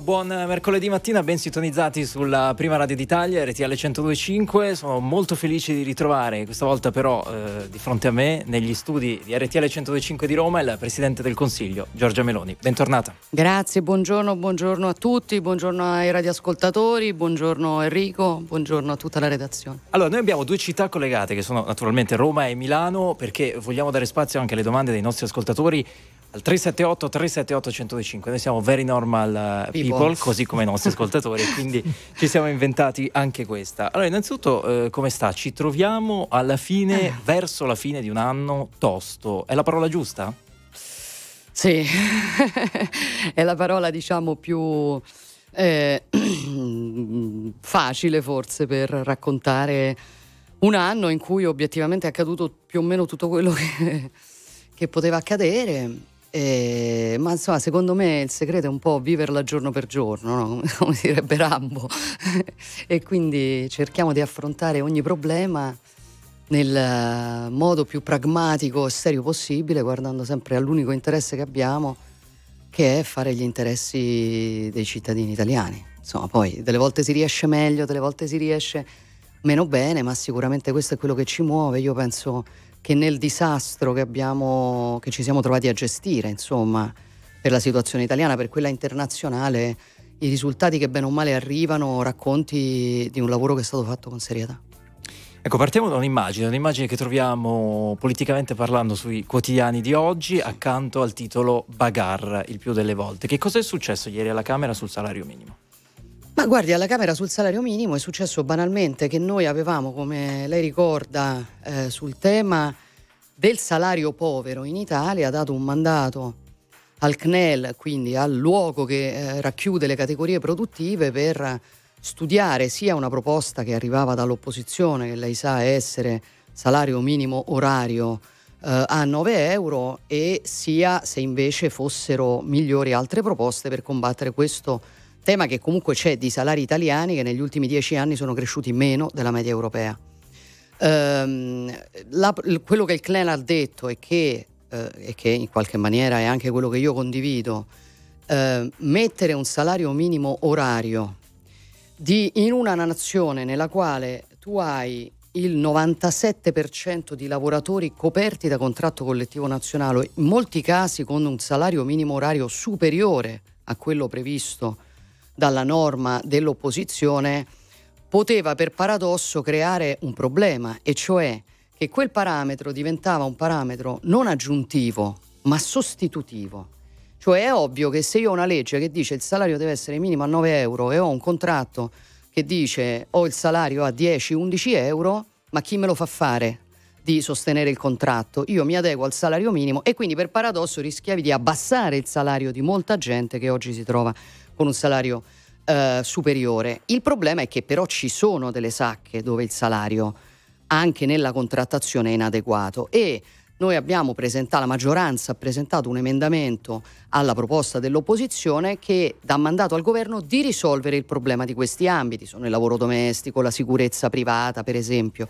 Buon mercoledì mattina, ben sintonizzati sulla prima radio d'Italia, RTL 102.5. Sono molto felice di ritrovare, questa volta però eh, di fronte a me, negli studi di RTL 102.5 di Roma, il Presidente del Consiglio, Giorgia Meloni. Bentornata. Grazie, buongiorno, buongiorno a tutti, buongiorno ai radioascoltatori, buongiorno Enrico, buongiorno a tutta la redazione. Allora, noi abbiamo due città collegate che sono naturalmente Roma e Milano perché vogliamo dare spazio anche alle domande dei nostri ascoltatori al 378 378 105 noi siamo very normal eh, people, people così come i nostri ascoltatori quindi ci siamo inventati anche questa allora innanzitutto eh, come sta ci troviamo alla fine eh. verso la fine di un anno tosto è la parola giusta? sì è la parola diciamo più eh, facile forse per raccontare un anno in cui obiettivamente è accaduto più o meno tutto quello che, che poteva accadere eh, ma insomma, secondo me il segreto è un po' viverla giorno per giorno, no? come, come direbbe Rambo. e quindi cerchiamo di affrontare ogni problema nel eh, modo più pragmatico e serio possibile, guardando sempre all'unico interesse che abbiamo, che è fare gli interessi dei cittadini italiani. Insomma, poi delle volte si riesce meglio, delle volte si riesce meno bene, ma sicuramente questo è quello che ci muove. Io penso che nel disastro che, abbiamo, che ci siamo trovati a gestire, insomma, per la situazione italiana, per quella internazionale, i risultati che bene o male arrivano racconti di un lavoro che è stato fatto con serietà. Ecco, partiamo da un'immagine, un'immagine che troviamo politicamente parlando sui quotidiani di oggi accanto al titolo Bagar il più delle volte. Che cosa è successo ieri alla Camera sul salario minimo? Ma guardi, alla Camera sul salario minimo è successo banalmente che noi avevamo, come lei ricorda, eh, sul tema del salario povero in Italia dato un mandato al CNEL, quindi al luogo che eh, racchiude le categorie produttive per studiare sia una proposta che arrivava dall'opposizione, che lei sa essere salario minimo orario eh, a 9 euro, e sia se invece fossero migliori altre proposte per combattere questo tema che comunque c'è di salari italiani che negli ultimi dieci anni sono cresciuti meno della media europea. Ehm, la, quello che il CLEN ha detto e che, eh, e che, in qualche maniera è anche quello che io condivido, eh, mettere un salario minimo orario di, in una nazione nella quale tu hai il 97% di lavoratori coperti da contratto collettivo nazionale, in molti casi con un salario minimo orario superiore a quello previsto dalla norma dell'opposizione poteva per paradosso creare un problema, e cioè che quel parametro diventava un parametro non aggiuntivo, ma sostitutivo. Cioè è ovvio che se io ho una legge che dice il salario deve essere minimo a 9 euro e ho un contratto che dice ho il salario a 10-11 euro, ma chi me lo fa fare di sostenere il contratto? Io mi adeguo al salario minimo e quindi per paradosso rischiavi di abbassare il salario di molta gente che oggi si trova con un salario eh, superiore. Il problema è che però ci sono delle sacche dove il salario anche nella contrattazione è inadeguato e noi abbiamo presentato, la maggioranza ha presentato un emendamento alla proposta dell'opposizione che dà mandato al governo di risolvere il problema di questi ambiti, sono il lavoro domestico, la sicurezza privata per esempio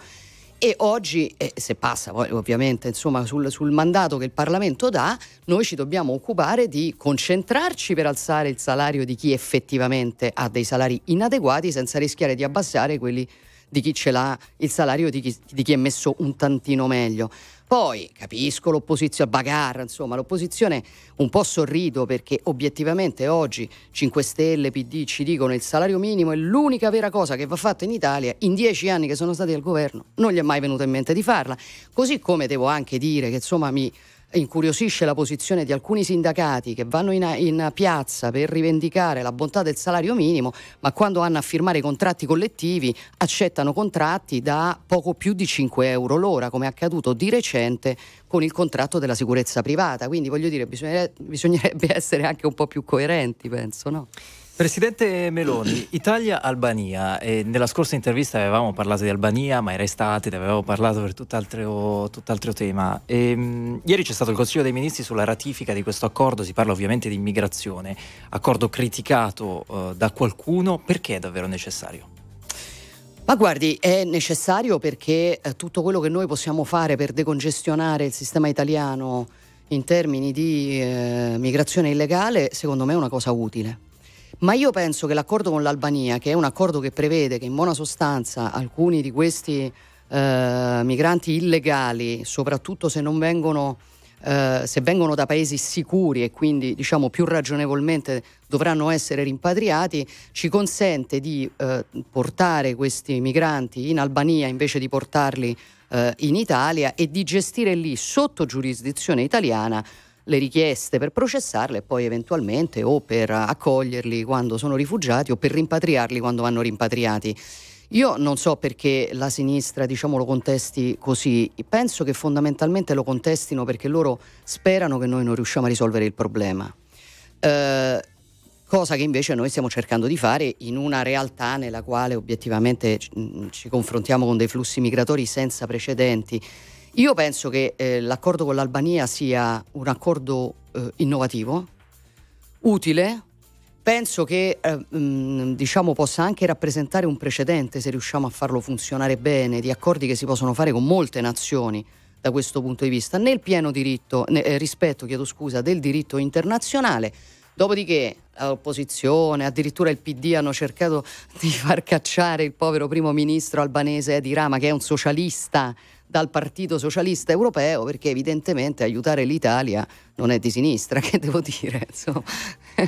e oggi, eh, se passa poi ovviamente insomma, sul, sul, mandato che il Parlamento dà, noi ci dobbiamo occupare di concentrarci per alzare il salario di chi effettivamente ha dei salari inadeguati senza rischiare di abbassare quelli di chi ce l'ha, il salario di chi, di chi è messo un tantino meglio. Poi capisco l'opposizione, bagarra, insomma, l'opposizione un po' sorrido perché obiettivamente oggi 5 Stelle, PD ci dicono il salario minimo è l'unica vera cosa che va fatta in Italia. In dieci anni che sono stati al governo non gli è mai venuto in mente di farla. Così come devo anche dire che insomma mi incuriosisce la posizione di alcuni sindacati che vanno in, in, piazza per rivendicare la bontà del salario minimo, ma quando hanno a firmare contratti collettivi accettano contratti da poco più di 5 euro l'ora, come è accaduto di recente con il contratto della sicurezza privata. Quindi voglio dire, bisognerebbe, essere anche un po' più coerenti, penso, no? Presidente Meloni, Italia-Albania, nella scorsa intervista avevamo parlato di Albania, ma era estate, ne avevamo parlato per tutt'altro, tutt'altro tema. E, ehm, mh, ieri c'è stato il Consiglio dei Ministri sulla ratifica di questo accordo, si parla ovviamente di immigrazione, accordo criticato eh, da qualcuno, perché è davvero necessario? Ma guardi, è necessario perché eh, tutto quello che noi possiamo fare per decongestionare il sistema italiano in termini di eh, migrazione illegale, secondo me è una cosa utile ma io penso che l'accordo con l'Albania, che è un accordo che prevede che in buona sostanza alcuni di questi eh, migranti illegali, soprattutto se non vengono Uh, se vengono da paesi sicuri e quindi diciamo più ragionevolmente dovranno essere rimpatriati, ci consente di uh, portare questi migranti in Albania invece di portarli uh, in Italia e di gestire lì sotto giurisdizione italiana le richieste per processarle e poi eventualmente o per accoglierli quando sono rifugiati o per rimpatriarli quando vanno rimpatriati. Io non so perché la sinistra diciamo, lo contesti così, penso che fondamentalmente lo contestino perché loro sperano che noi non riusciamo a risolvere il problema. Eh, cosa che invece noi stiamo cercando di fare in una realtà nella quale obiettivamente ci confrontiamo con dei flussi migratori senza precedenti io penso che eh, l'accordo con l'Albania sia un accordo eh, innovativo, utile, penso che eh, mh, mm, diciamo, possa anche rappresentare un precedente se riusciamo a farlo funzionare bene, di accordi che si possono fare con molte nazioni da questo punto di vista, nel pieno diritto, ne, eh, rispetto scusa, del diritto internazionale. Dopodiché l'opposizione, addirittura il PD hanno cercato di far cacciare il povero primo ministro albanese Edi Rama, che è un socialista dal Partito Socialista Europeo perché evidentemente aiutare l'Italia non è di sinistra, che devo dire. Insomma.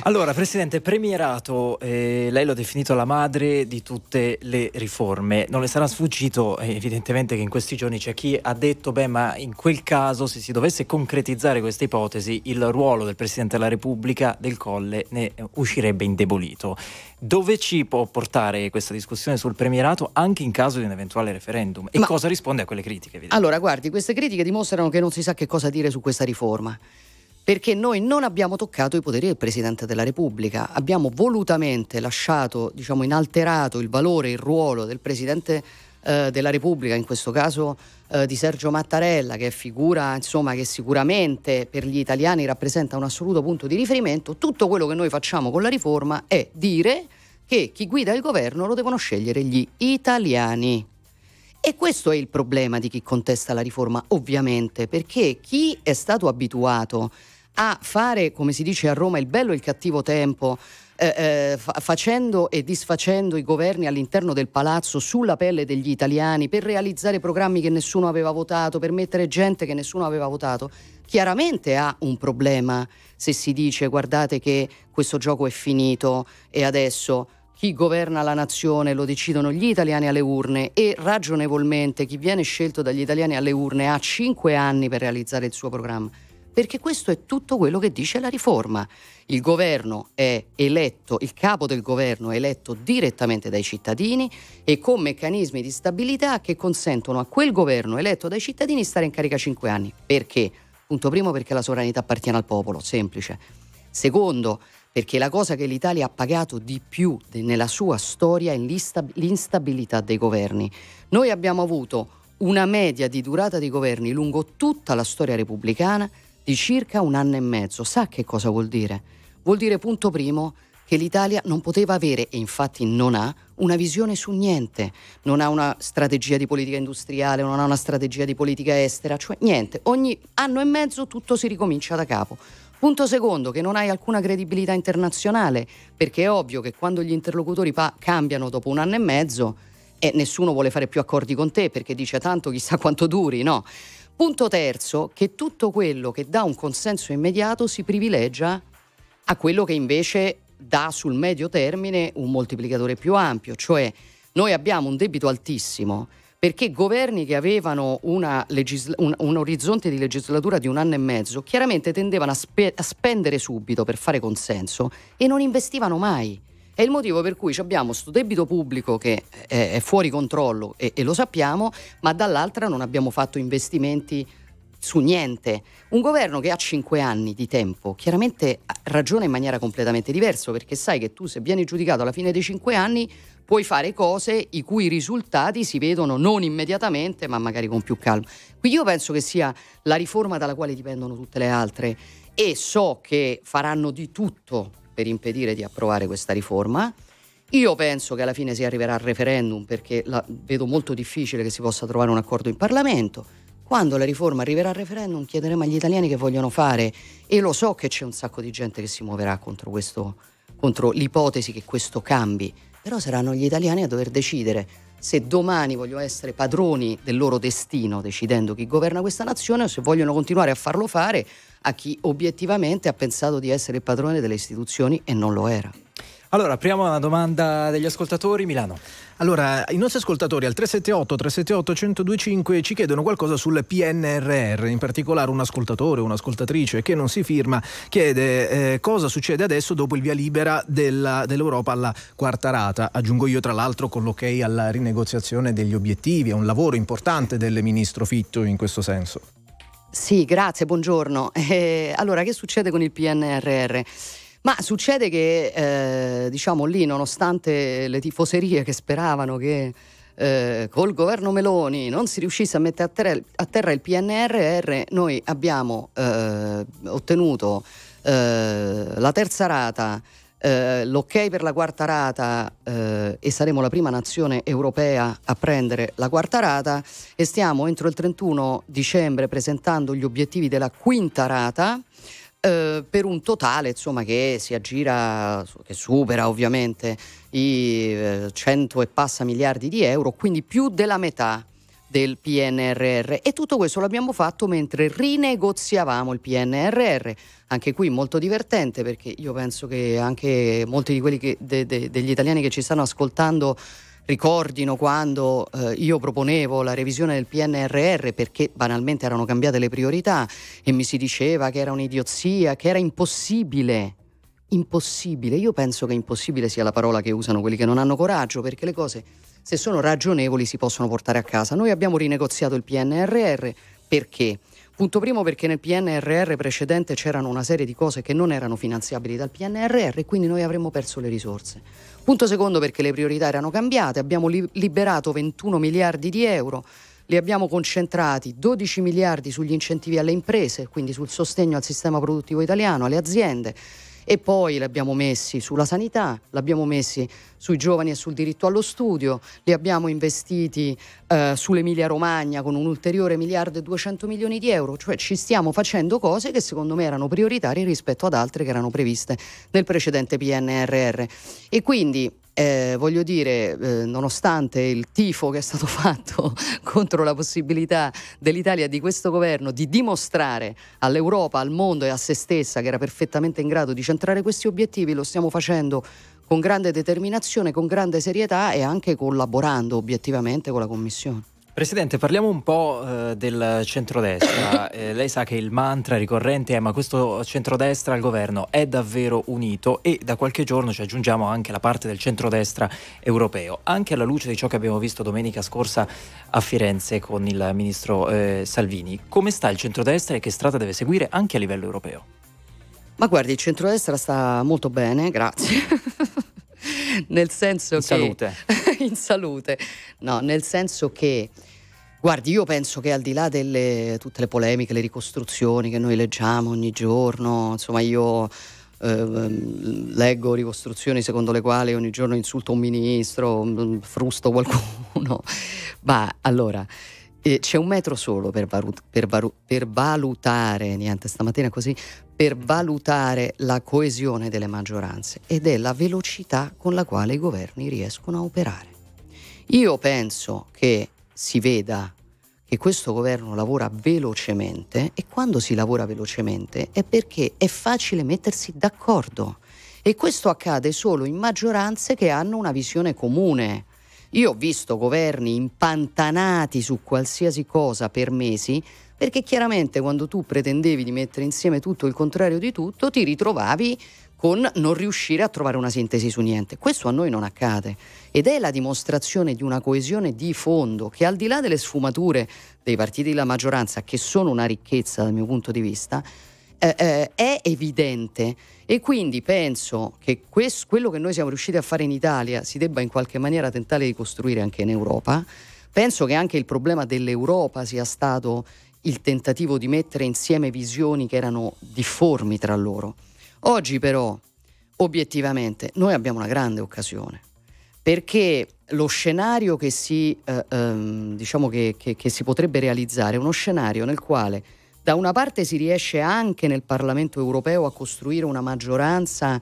Allora, Presidente, premierato, eh, lei l'ha definito la madre di tutte le riforme. Non le sarà sfuggito eh, evidentemente che in questi giorni c'è chi ha detto, beh, ma in quel caso se si dovesse concretizzare questa ipotesi, il ruolo del Presidente della Repubblica del Colle ne uscirebbe indebolito dove ci può portare questa discussione sul premierato anche in caso di un eventuale referendum e Ma, cosa risponde a quelle critiche? Allora, guardi, queste critiche dimostrano che non si sa che cosa dire su questa riforma perché noi non abbiamo toccato i poteri del Presidente della Repubblica, abbiamo volutamente lasciato diciamo, inalterato il valore, il ruolo del Presidente eh, della Repubblica, in questo caso eh, di Sergio Mattarella, che è figura insomma, che sicuramente per gli italiani rappresenta un assoluto punto di riferimento, tutto quello che noi facciamo con la riforma è dire che chi guida il governo lo devono scegliere gli italiani. E questo è il problema di chi contesta la riforma, ovviamente, perché chi è stato abituato a fare, come si dice a Roma, il bello e il cattivo tempo, eh, eh facendo e disfacendo i governi all'interno del palazzo sulla pelle degli italiani per realizzare programmi che nessuno aveva votato, per mettere gente che nessuno aveva votato, chiaramente ha un problema se si dice guardate che questo gioco è finito e adesso chi governa la nazione lo decidono gli italiani alle urne e ragionevolmente chi viene scelto dagli italiani alle urne ha cinque anni per realizzare il suo programma perché questo è tutto quello che dice la riforma. Il governo è eletto, il capo del governo è eletto direttamente dai cittadini e con meccanismi di stabilità che consentono a quel governo eletto dai cittadini stare in carica 5 anni. Perché? Punto primo perché la sovranità appartiene al popolo, semplice. Secondo, perché la cosa che l'Italia ha pagato di più nella sua storia è l'instabilità dei governi. Noi abbiamo avuto una media di durata di governi lungo tutta la storia repubblicana di circa un anno e mezzo. Sa che cosa vuol dire? Vuol dire, punto primo, che l'Italia non poteva avere e infatti non ha una visione su niente, non ha una strategia di politica industriale, non ha una strategia di politica estera, cioè niente. Ogni anno e mezzo tutto si ricomincia da capo. Punto secondo, che non hai alcuna credibilità internazionale, perché è ovvio che quando gli interlocutori pa- cambiano dopo un anno e mezzo, e eh, nessuno vuole fare più accordi con te perché dice tanto chissà quanto duri, no? Punto terzo, che tutto quello che dà un consenso immediato si privilegia a quello che invece dà sul medio termine un moltiplicatore più ampio, cioè noi abbiamo un debito altissimo perché governi che avevano legisla- un, un, orizzonte di legislatura di un anno e mezzo chiaramente tendevano a, spe- a spendere subito per fare consenso e non investivano mai. È il motivo per cui abbiamo questo debito pubblico che eh, è, fuori controllo e, e lo sappiamo, ma dall'altra non abbiamo fatto investimenti su niente. Un governo che ha cinque anni di tempo chiaramente ragiona in maniera completamente diversa perché sai che tu se vieni giudicato alla fine dei cinque anni puoi fare cose i cui risultati si vedono non immediatamente ma magari con più calma. Quindi io penso che sia la riforma dalla quale dipendono tutte le altre e so che faranno di tutto per impedire di approvare questa riforma. Io penso che alla fine si arriverà al referendum perché la, vedo molto difficile che si possa trovare un accordo in Parlamento. Quando la riforma arriverà al referendum chiederemo agli italiani che vogliono fare e lo so che c'è un sacco di gente che si muoverà contro, questo, contro l'ipotesi che questo cambi, però saranno gli italiani a dover decidere se domani vogliono essere padroni del loro destino decidendo chi governa questa nazione o se vogliono continuare a farlo fare a chi obiettivamente ha pensato di essere il padrone delle istituzioni e non lo era. Allora, apriamo una domanda degli ascoltatori, Milano. Allora, i nostri ascoltatori al 378 378 1025 ci chiedono qualcosa sul PNRR, in particolare un ascoltatore un'ascoltatrice che non si firma chiede eh, cosa succede adesso dopo il via libera della, dell'Europa alla quarta rata. Aggiungo io tra l'altro con l'ok alla rinegoziazione degli obiettivi, è un lavoro importante del ministro Fitto in questo senso. Sì, grazie, buongiorno. Eh, allora, che succede con il PNRR? Ma succede che, eh, diciamo lì, nonostante le tifoserie che speravano che eh, col governo Meloni non si riuscisse a mettere a terra, a terra il PNRR, noi abbiamo eh, ottenuto eh, la terza rata eh, l'ok per la quarta rata eh, e saremo la prima nazione europea a prendere la quarta rata e stiamo entro il 31 dicembre presentando gli obiettivi della quinta rata eh, per un totale insomma, che si aggira, che supera ovviamente i 100 eh, e passa miliardi di euro, quindi più della metà del PNRR e tutto questo l'abbiamo fatto mentre rinegoziavamo il PNRR. Anche qui molto divertente perché io penso che anche molti che, de, de, degli italiani che ci stanno ascoltando ricordino quando eh, io proponevo la revisione del PNRR perché banalmente erano cambiate le priorità e mi si diceva che era un'idiozia, che era impossibile. Impossibile, io penso che impossibile sia la parola che usano quelli che non hanno coraggio perché le cose se sono ragionevoli si possono portare a casa. Noi abbiamo rinegoziato il PNRR perché? Punto primo perché nel PNRR precedente c'erano una serie di cose che non erano finanziabili dal PNRR e quindi noi avremmo perso le risorse. Punto secondo perché le priorità erano cambiate, abbiamo li- liberato 21 miliardi di euro, li abbiamo concentrati 12 miliardi sugli incentivi alle imprese, quindi sul sostegno al sistema produttivo italiano, alle aziende. E poi li abbiamo messi sulla sanità, li abbiamo messi sui giovani e sul diritto allo studio, li abbiamo investiti eh, sull'Emilia Romagna con un ulteriore miliardo e 200 milioni di euro, cioè ci stiamo facendo cose che secondo me erano prioritarie rispetto ad altre che erano previste nel precedente PNRR. E quindi eh, voglio dire, eh, nonostante il tifo che è stato fatto contro la possibilità dell'Italia di questo governo di dimostrare all'Europa, al mondo e a se stessa che era perfettamente in grado di centrare questi obiettivi, lo stiamo facendo con grande determinazione, con grande serietà e anche collaborando obiettivamente con la Commissione. Presidente, parliamo un po' eh, del centrodestra. Eh, lei sa che il mantra ricorrente è ma questo centrodestra al governo è davvero unito e da qualche giorno ci aggiungiamo anche la parte del centrodestra europeo, anche alla luce di ciò che abbiamo visto domenica scorsa a Firenze con il ministro eh, Salvini. Come sta il centrodestra e che strada deve seguire anche a livello europeo? Ma guardi, il centrodestra sta molto bene, grazie. nel senso in che... Salute. in salute. No, nel senso che Guardi, io penso che al di là delle tutte le polemiche, le ricostruzioni che noi leggiamo ogni giorno, insomma io Uh, leggo ricostruzioni secondo le quali ogni giorno insulto un ministro, mm, frusto qualcuno. Ma allora, eh, c'è un metro solo per, valut- per, varu- per valutare, niente, stamattina così, per valutare la coesione delle maggioranze ed è la velocità con la quale i governi riescono a operare. Io penso che si veda che questo governo lavora velocemente e quando si lavora velocemente è perché è facile mettersi d'accordo e questo accade solo in maggioranze che hanno una visione comune. Io ho visto governi impantanati su qualsiasi cosa per mesi, perché chiaramente quando tu pretendevi di mettere insieme tutto il contrario di tutto, ti ritrovavi con non riuscire a trovare una sintesi su niente. Questo a noi non accade ed è la dimostrazione di una coesione di fondo che al di là delle sfumature dei partiti della maggioranza, che sono una ricchezza dal mio punto di vista, eh, eh, è evidente e quindi penso che questo, quello che noi siamo riusciti a fare in Italia si debba in qualche maniera tentare di costruire anche in Europa. Penso che anche il problema dell'Europa sia stato il tentativo di mettere insieme visioni che erano difformi tra loro. Oggi però, obiettivamente, noi abbiamo una grande occasione, perché lo scenario che si, eh, ehm, diciamo che, che, che si potrebbe realizzare è uno scenario nel quale da una parte si riesce anche nel Parlamento europeo a costruire una maggioranza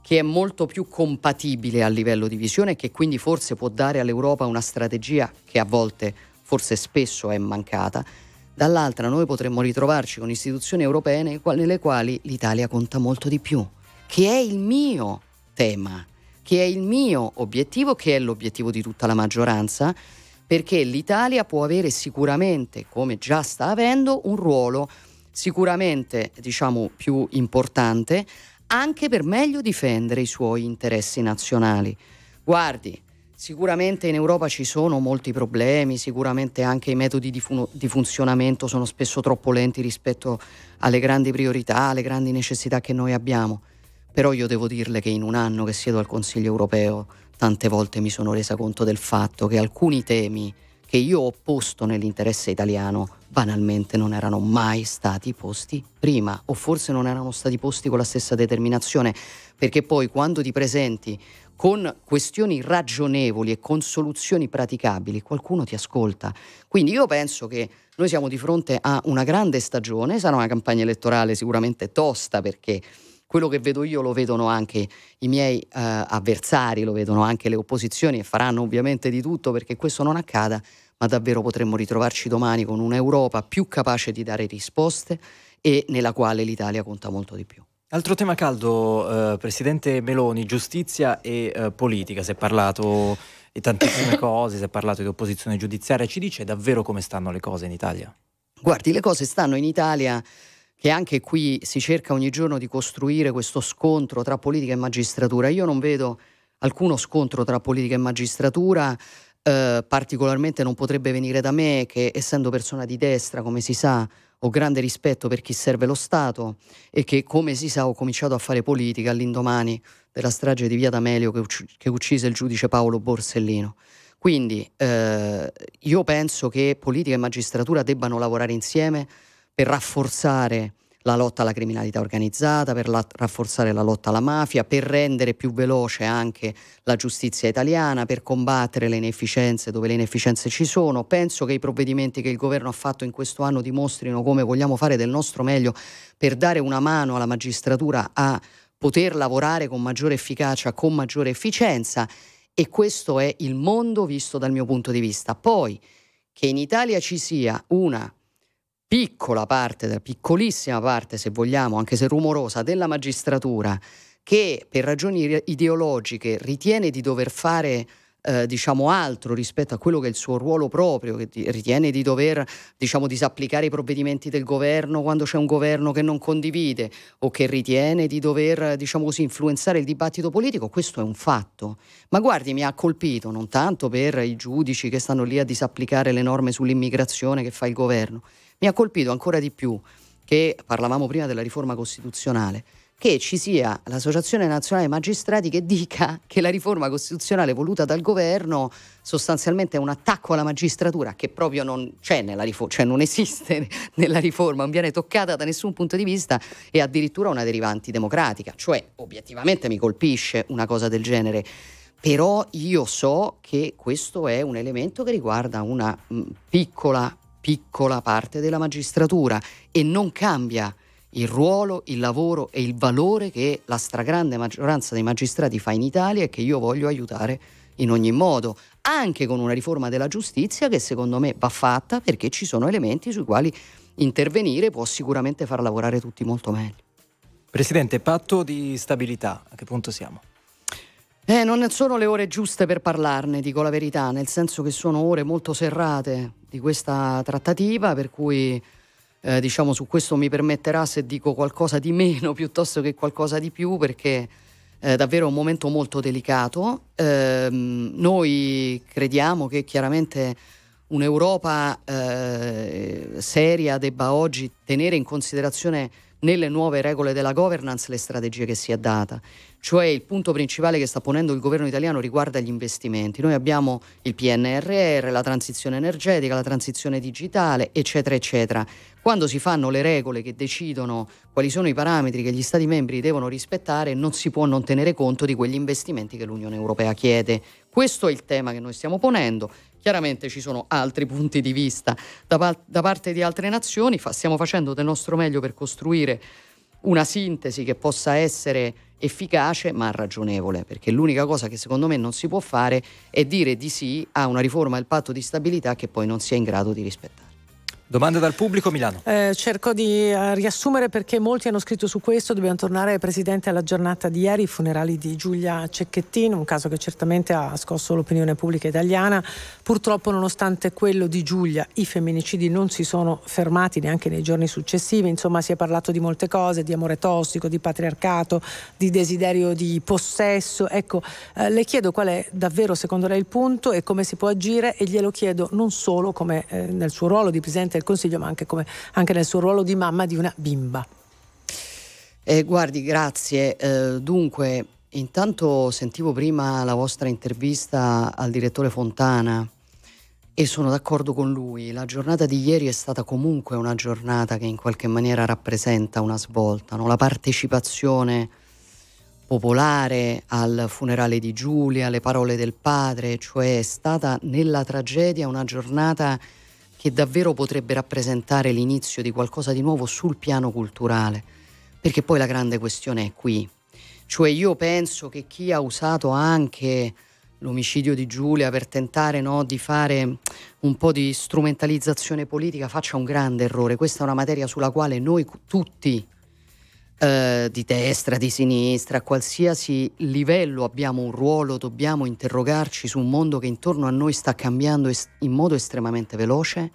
che è molto più compatibile a livello di visione e che quindi forse può dare all'Europa una strategia che a volte, forse spesso, è mancata dall'altra noi potremmo ritrovarci con istituzioni europee nelle quali l'Italia conta molto di più, che è il mio tema, che è il mio obiettivo, che è l'obiettivo di tutta la maggioranza, perché l'Italia può avere sicuramente, come già sta avendo, un ruolo sicuramente diciamo, più importante anche per meglio difendere i suoi interessi nazionali. Guardi, Sicuramente in Europa ci sono molti problemi, sicuramente anche i metodi di, fun di, funzionamento sono spesso troppo lenti rispetto alle grandi priorità, alle grandi necessità che noi abbiamo. Però io devo dirle che in un anno che siedo al Consiglio europeo tante volte mi sono resa conto del fatto che alcuni temi che io ho posto nell'interesse italiano banalmente non erano mai stati posti prima o forse non erano stati posti con la stessa determinazione perché poi quando ti presenti con questioni ragionevoli e con soluzioni praticabili, qualcuno ti ascolta. Quindi io penso che noi siamo di fronte a una grande stagione, sarà una campagna elettorale sicuramente tosta perché quello che vedo io lo vedono anche i miei eh, avversari, lo vedono anche le opposizioni e faranno ovviamente di tutto perché questo non accada, ma davvero potremmo ritrovarci domani con un'Europa più capace di dare risposte e nella quale l'Italia conta molto di più. Altro tema caldo, eh, Presidente Meloni, giustizia e eh, politica, si è parlato di tantissime cose, si è parlato di opposizione giudiziaria, ci dice davvero come stanno le cose in Italia? Guardi, le cose stanno in Italia che anche qui si cerca ogni giorno di costruire questo scontro tra politica e magistratura. Io non vedo alcuno scontro tra politica e magistratura, eh, particolarmente non potrebbe venire da me che essendo persona di destra, come si sa, ho grande rispetto per chi serve lo Stato e che, come si sa, ho cominciato a fare politica all'indomani della strage di Via D'Amelio che, ucc- che uccise il giudice Paolo Borsellino. Quindi eh, io penso che politica e magistratura debbano lavorare insieme per rafforzare la lotta alla criminalità organizzata, per la, rafforzare la lotta alla mafia, per rendere più veloce anche la giustizia italiana, per combattere le inefficienze dove le inefficienze ci sono. Penso che i provvedimenti che il governo ha fatto in questo anno dimostrino come vogliamo fare del nostro meglio per dare una mano alla magistratura a poter lavorare con maggiore efficacia, con maggiore efficienza e questo è il mondo visto dal mio punto di vista. Poi che in Italia ci sia una piccola parte, della piccolissima parte, se vogliamo, anche se rumorosa, della magistratura che per ragioni ideologiche ritiene di dover fare eh, diciamo altro rispetto a quello che è il suo ruolo proprio, che ritiene di dover diciamo, disapplicare i provvedimenti del governo quando c'è un governo che non condivide o che ritiene di dover diciamo così, influenzare il dibattito politico, questo è un fatto. Ma guardi, mi ha colpito non tanto per i giudici che stanno lì a disapplicare le norme sull'immigrazione che fa il governo, mi ha colpito ancora di più che parlavamo prima della riforma costituzionale che ci sia l'Associazione Nazionale Magistrati che dica che la riforma costituzionale voluta dal governo sostanzialmente è un attacco alla magistratura che proprio non c'è nella riforma, cioè non esiste nella riforma, non viene toccata da nessun punto di vista e addirittura una derivante democratica, cioè obiettivamente mi colpisce una cosa del genere. Però io so che questo è un elemento che riguarda una piccola piccola parte della magistratura e non cambia il ruolo, il lavoro e il valore che la stragrande maggioranza dei magistrati fa in Italia e che io voglio aiutare in ogni modo, anche con una riforma della giustizia che secondo me va fatta perché ci sono elementi sui quali intervenire può sicuramente far lavorare tutti molto meglio. Presidente, patto di stabilità, a che punto siamo? Eh, non sono le ore giuste per parlarne, dico la verità, nel senso che sono ore molto serrate di questa trattativa, per cui eh, diciamo su questo mi permetterà se dico qualcosa di meno piuttosto che qualcosa di più perché eh, è davvero un momento molto delicato. Eh, noi crediamo che chiaramente un'Europa eh, seria debba oggi tenere in considerazione nelle nuove regole della governance le strategie che si è data cioè il punto principale che sta ponendo il governo italiano riguarda gli investimenti. Noi abbiamo il PNRR, la transizione energetica, la transizione digitale, eccetera, eccetera. Quando si fanno le regole che decidono quali sono i parametri che gli Stati membri devono rispettare, non si può non tenere conto di quegli investimenti che l'Unione Europea chiede. Questo è il tema che noi stiamo ponendo. Chiaramente ci sono altri punti di vista da, da parte di altre nazioni, Fa, stiamo facendo del nostro meglio per costruire una sintesi che possa essere efficace ma ragionevole, perché l'unica cosa che secondo me non si può fare è dire di sì a una riforma del patto di stabilità che poi non si è in grado di rispettare. Domande dal pubblico Milano. Eh, cerco di uh, riassumere perché molti hanno scritto su questo, dobbiamo tornare Presidente alla giornata di ieri, i funerali di Giulia Cecchettino, un caso che certamente ha scosso l'opinione pubblica italiana. Purtroppo nonostante quello di Giulia i femminicidi non si sono fermati neanche nei giorni successivi, insomma si è parlato di molte cose, di amore tossico, di patriarcato, di desiderio di possesso. Ecco, eh, le chiedo qual è davvero secondo lei il punto e come si può agire e glielo chiedo non solo come eh, nel suo ruolo di Presidente del Consiglio, ma anche, come, anche nel suo ruolo di mamma di una bimba. Eh, guardi, grazie. Eh, dunque, intanto sentivo prima la vostra intervista al direttore Fontana e sono d'accordo con lui. La giornata di ieri è stata comunque una giornata che in qualche maniera rappresenta una svolta, no? la partecipazione popolare al funerale di Giulia, le parole del padre, cioè è stata nella tragedia una giornata che davvero potrebbe rappresentare l'inizio di qualcosa di nuovo sul piano culturale, perché poi la grande questione è qui. Cioè io penso che chi ha usato anche l'omicidio di Giulia per tentare no, di fare un po' di strumentalizzazione politica faccia un grande errore. Questa è una materia sulla quale noi tutti eh, di destra, di sinistra, a qualsiasi livello abbiamo un ruolo, dobbiamo interrogarci su un mondo che intorno a noi sta cambiando est- in modo estremamente veloce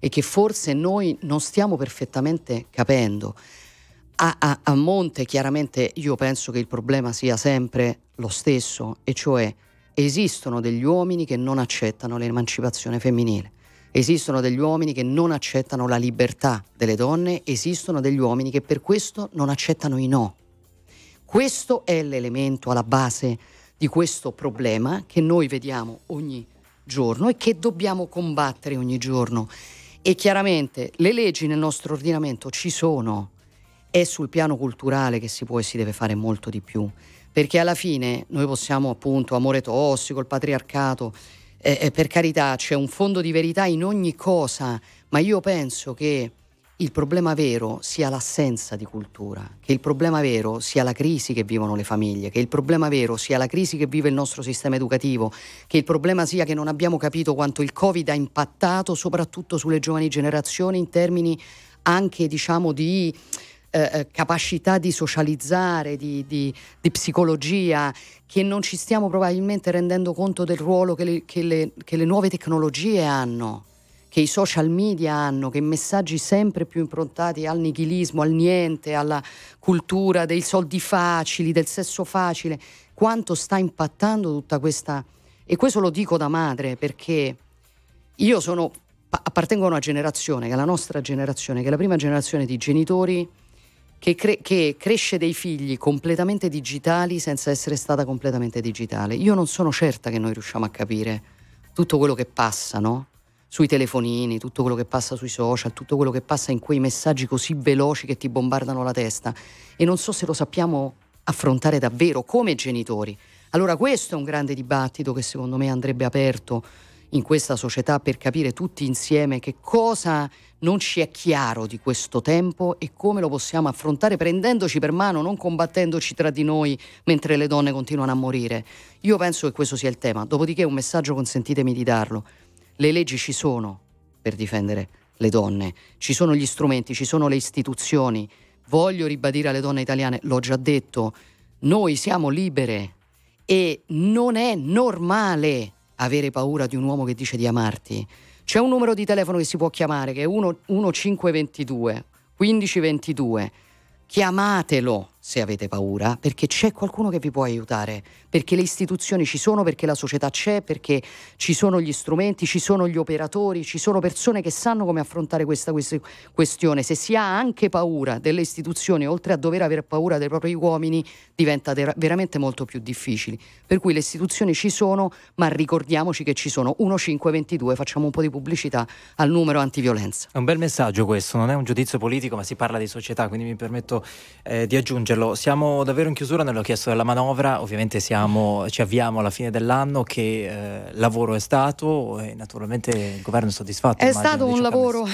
e che forse noi non stiamo perfettamente capendo. A, a, a monte chiaramente io penso che il problema sia sempre lo stesso, e cioè esistono degli uomini che non accettano l'emancipazione femminile Esistono degli uomini che non accettano la libertà delle donne, esistono degli uomini che per questo non accettano i no. Questo è l'elemento alla base di questo problema che noi vediamo ogni giorno e che dobbiamo combattere ogni giorno. E chiaramente le leggi nel nostro ordinamento ci sono, è sul piano culturale che si può e si deve fare molto di più, perché alla fine noi possiamo appunto amore tossico, il patriarcato, eh, eh, per carità c'è un fondo di verità in ogni cosa, ma io penso che il problema vero sia l'assenza di cultura, che il problema vero sia la crisi che vivono le famiglie, che il problema vero sia la crisi che vive il nostro sistema educativo, che il problema sia che non abbiamo capito quanto il Covid ha impattato soprattutto sulle giovani generazioni in termini anche diciamo di eh, eh, capacità di socializzare, di, di, di, psicologia, che non ci stiamo probabilmente rendendo conto del ruolo che le, che, le, che le nuove tecnologie hanno, che i social media hanno, che messaggi sempre più improntati al nichilismo, al niente, alla cultura dei soldi facili, del sesso facile, quanto sta impattando tutta questa... E questo lo dico da madre perché io sono appartengo a una generazione, che è la nostra generazione, che è la prima generazione di genitori che, cre- che, cresce dei figli completamente digitali senza essere stata completamente digitale. Io non sono certa che noi riusciamo a capire tutto quello che passa, no? Sui telefonini, tutto quello che passa sui social, tutto quello che passa in quei messaggi così veloci che ti bombardano la testa. E non so se lo sappiamo affrontare davvero come genitori. Allora questo è un grande dibattito che secondo me andrebbe aperto in questa società per capire tutti insieme che cosa non ci è chiaro di questo tempo e come lo possiamo affrontare prendendoci per mano, non combattendoci tra di noi mentre le donne continuano a morire. Io penso che questo sia il tema. Dopodiché un messaggio consentitemi di darlo. Le leggi ci sono per difendere le donne, ci sono gli strumenti, ci sono le istituzioni. Voglio ribadire alle donne italiane, l'ho già detto, noi siamo libere e non è normale avere paura di un uomo che dice di amarti. C'è un numero di telefono che si può chiamare che è 1522 1522. Chiamatelo, se avete paura, perché c'è qualcuno che vi può aiutare, perché le istituzioni ci sono, perché la società c'è, perché ci sono gli strumenti, ci sono gli operatori, ci sono persone che sanno come affrontare questa, questa questione. Se si ha anche paura delle istituzioni, oltre a dover avere paura dei propri uomini, diventa veramente molto più difficile. Per cui le istituzioni ci sono, ma ricordiamoci che ci sono 1522, facciamo un po' di pubblicità al numero antiviolenza. È un bel messaggio questo, non è un giudizio politico, ma si parla di società, quindi mi permetto eh, di aggiungere dircelo, siamo davvero in chiusura, ne l'ho chiesto della manovra, ovviamente siamo, ci avviamo alla fine dell'anno, che eh, lavoro è stato e naturalmente il governo è soddisfatto. È stato, un lavoro,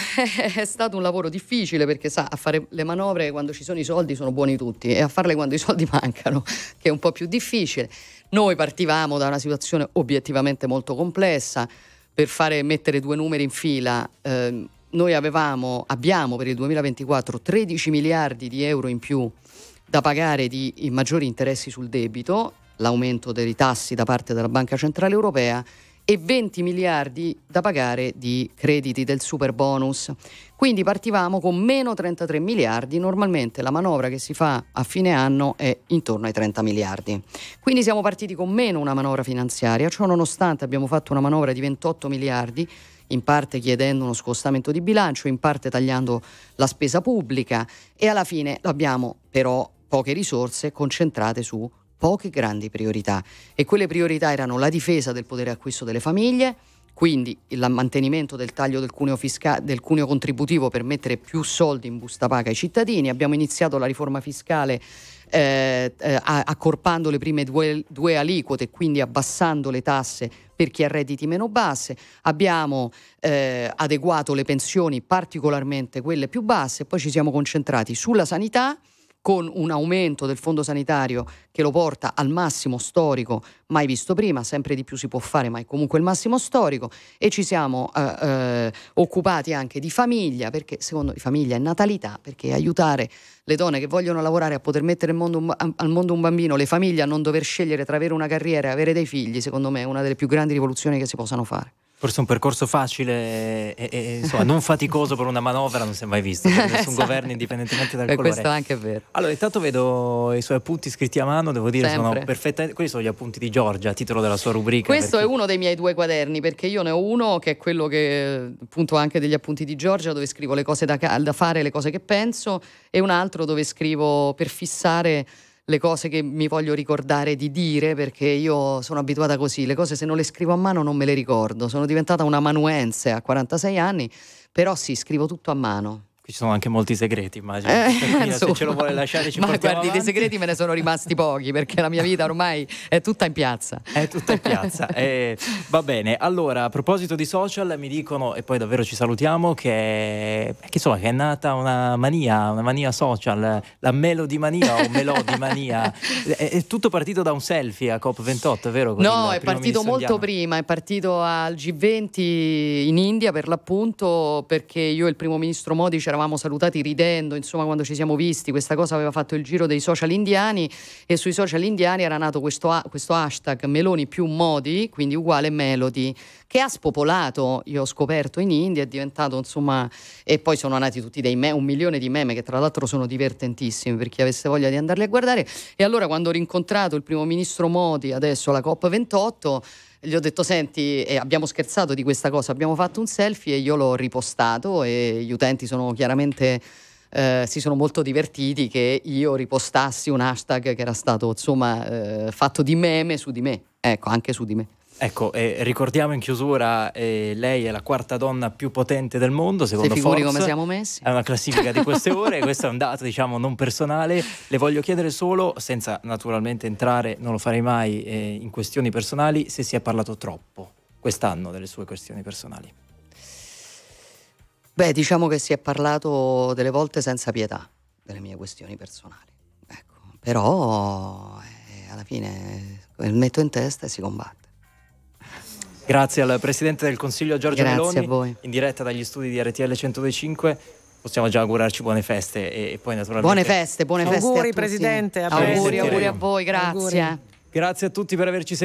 è stato un lavoro difficile perché sa, a fare le manovre quando ci sono i soldi sono buoni tutti e a farle quando i soldi mancano, che è un po' più difficile. Noi partivamo da una situazione obiettivamente molto complessa, per fare, mettere due numeri in fila. Eh, noi avevamo, abbiamo per il 2024 13 miliardi di euro in più da pagare di maggiori interessi sul debito, l'aumento dei tassi da parte della Banca Centrale Europea e 20 miliardi da pagare di crediti del super bonus. Quindi partivamo con meno 33 miliardi, normalmente la manovra che si fa a fine anno è intorno ai 30 miliardi. Quindi siamo partiti con meno una manovra finanziaria, ciò nonostante abbiamo fatto una manovra di 28 miliardi, in parte chiedendo uno scostamento di bilancio, in parte tagliando la spesa pubblica e alla fine l'abbiamo però poche risorse concentrate su poche grandi priorità e quelle priorità erano la difesa del potere acquisto delle famiglie, quindi il mantenimento del taglio del cuneo, fisca- del cuneo, contributivo per mettere più soldi in busta paga ai cittadini, abbiamo iniziato la riforma fiscale eh, eh, accorpando le prime due, due aliquote, quindi abbassando le tasse per chi ha redditi meno basse, abbiamo eh, adeguato le pensioni particolarmente quelle più basse, poi ci siamo concentrati sulla sanità, con un aumento del fondo sanitario che lo porta al massimo storico mai visto prima, sempre di più si può fare, ma è comunque il massimo storico e ci siamo eh, eh, occupati anche di famiglia, perché secondo di famiglia è natalità, perché aiutare le donne che vogliono lavorare a poter mettere mondo un, al mondo un bambino, le famiglie a non dover scegliere tra avere una carriera e avere dei figli, secondo me è una delle più grandi rivoluzioni che si possano fare. Forse un percorso facile e, e insomma, non faticoso per una manovra non si è mai visto, per nessun esatto. governo indipendentemente dal Beh, colore. Questo anche è vero. Allora, intanto vedo i suoi appunti scritti a mano, devo dire Sempre. sono perfettamente... Questi sono gli appunti di Giorgia, a titolo della sua rubrica. Questo perché... è uno dei miei due quaderni, perché io ne ho uno che è quello che appunto anche degli appunti di Giorgia, dove scrivo le cose da, da fare, le cose che penso, e un altro dove scrivo per fissare le cose che mi voglio ricordare di dire perché io sono abituata così, le cose se non le scrivo a mano non me le ricordo, sono diventata una manuense a 46 anni, però sì, scrivo tutto a mano. Qui ci sono anche molti segreti, immagino. Eh, Perché, eh, se ce lo vuole lasciare ci Ma guardi, avanti. dei segreti me ne sono rimasti pochi perché la mia vita ormai è tutta in piazza. È tutta in piazza. eh, va bene, allora a proposito di social mi dicono, e poi davvero ci salutiamo, che, che, insomma, che è nata una mania, una mania social, la melodimania o melodimania. è, è tutto partito da un selfie a COP28, vero? Con no, è partito molto indiano. prima, è partito al G20 in India per l'appunto perché io e il primo ministro Modi ci eravamo salutati ridendo, insomma quando ci siamo visti, questa cosa aveva fatto il giro dei social indiani e sui social indiani era nato questo, questo hashtag Meloni più modi, quindi uguale Melody, che ha spopolato, io ho scoperto in India, è diventato insomma, e poi sono nati tutti dei me- un milione di meme che tra l'altro sono divertentissimi per chi avesse voglia di andarli a guardare e allora quando ho rincontrato il primo ministro Modi adesso alla COP28 gli ho detto senti eh, abbiamo scherzato di questa cosa abbiamo fatto un selfie e io l'ho ripostato e gli utenti sono chiaramente eh, si sono molto divertiti che io ripostassi un hashtag che era stato insomma eh, fatto di meme su di me ecco anche su di me Ecco, eh, ricordiamo in chiusura, eh, lei è la quarta donna più potente del mondo, secondo Se Forbes. come siamo messi. È una classifica di queste ore, questo è un dato, diciamo, non personale. Le voglio chiedere solo, senza naturalmente entrare, non lo farei mai, eh, in questioni personali, se si è parlato troppo quest'anno delle sue questioni personali. Beh, diciamo che si è parlato delle volte senza pietà delle mie questioni personali. Ecco, però eh, alla fine eh, il metto in testa e si combatte. Grazie al Presidente del Consiglio Giorgio Grazie Meloni. Grazie a voi. In diretta dagli studi di RTL 1025 possiamo già augurarci buone feste e poi naturalmente buone feste buone auguri, feste auguri presidente a auguri, auguri a voi grazie auguri. grazie a tutti per averci seguito